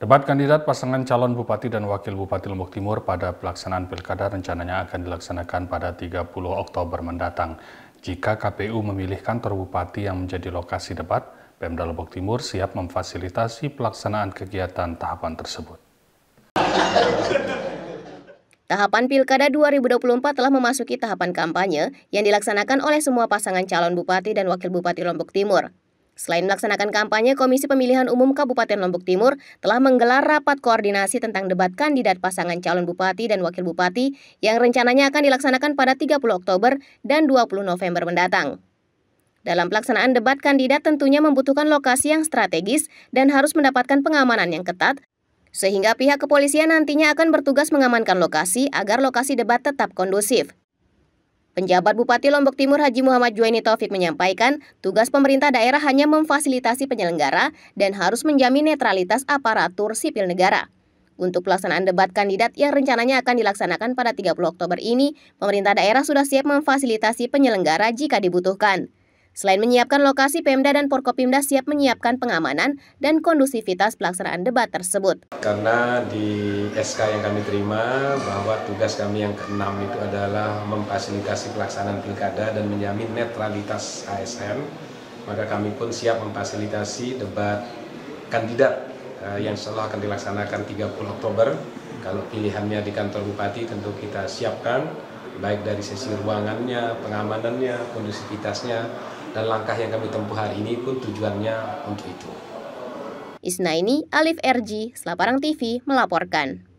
Debat kandidat pasangan calon Bupati dan Wakil Bupati Lombok Timur pada pelaksanaan pilkada rencananya akan dilaksanakan pada 30 Oktober mendatang. Jika KPU memilih kantor Bupati yang menjadi lokasi debat, Pemda Lombok Timur siap memfasilitasi pelaksanaan kegiatan tahapan tersebut. Tahapan Pilkada 2024 telah memasuki tahapan kampanye yang dilaksanakan oleh semua pasangan calon bupati dan wakil bupati Lombok Timur. Selain melaksanakan kampanye, Komisi Pemilihan Umum Kabupaten Lombok Timur telah menggelar rapat koordinasi tentang debat kandidat pasangan calon bupati dan wakil bupati yang rencananya akan dilaksanakan pada 30 Oktober dan 20 November mendatang. Dalam pelaksanaan debat, kandidat tentunya membutuhkan lokasi yang strategis dan harus mendapatkan pengamanan yang ketat sehingga pihak kepolisian nantinya akan bertugas mengamankan lokasi agar lokasi debat tetap kondusif. Penjabat Bupati Lombok Timur Haji Muhammad Juwaini Taufik menyampaikan, tugas pemerintah daerah hanya memfasilitasi penyelenggara dan harus menjamin netralitas aparatur sipil negara. Untuk pelaksanaan debat kandidat yang rencananya akan dilaksanakan pada 30 Oktober ini, pemerintah daerah sudah siap memfasilitasi penyelenggara jika dibutuhkan. Selain menyiapkan lokasi, Pemda dan Porkopimda siap menyiapkan pengamanan dan kondusivitas pelaksanaan debat tersebut. Karena di SK yang kami terima bahwa tugas kami yang keenam itu adalah memfasilitasi pelaksanaan pilkada dan menjamin netralitas ASN, maka kami pun siap memfasilitasi debat kandidat eh, yang setelah akan dilaksanakan 30 Oktober. Kalau pilihannya di kantor bupati tentu kita siapkan baik dari sisi ruangannya, pengamanannya, kondusivitasnya, dan langkah yang kami tempuh hari ini pun tujuannya untuk itu. Isna ini Alif RG, Selaparang TV melaporkan.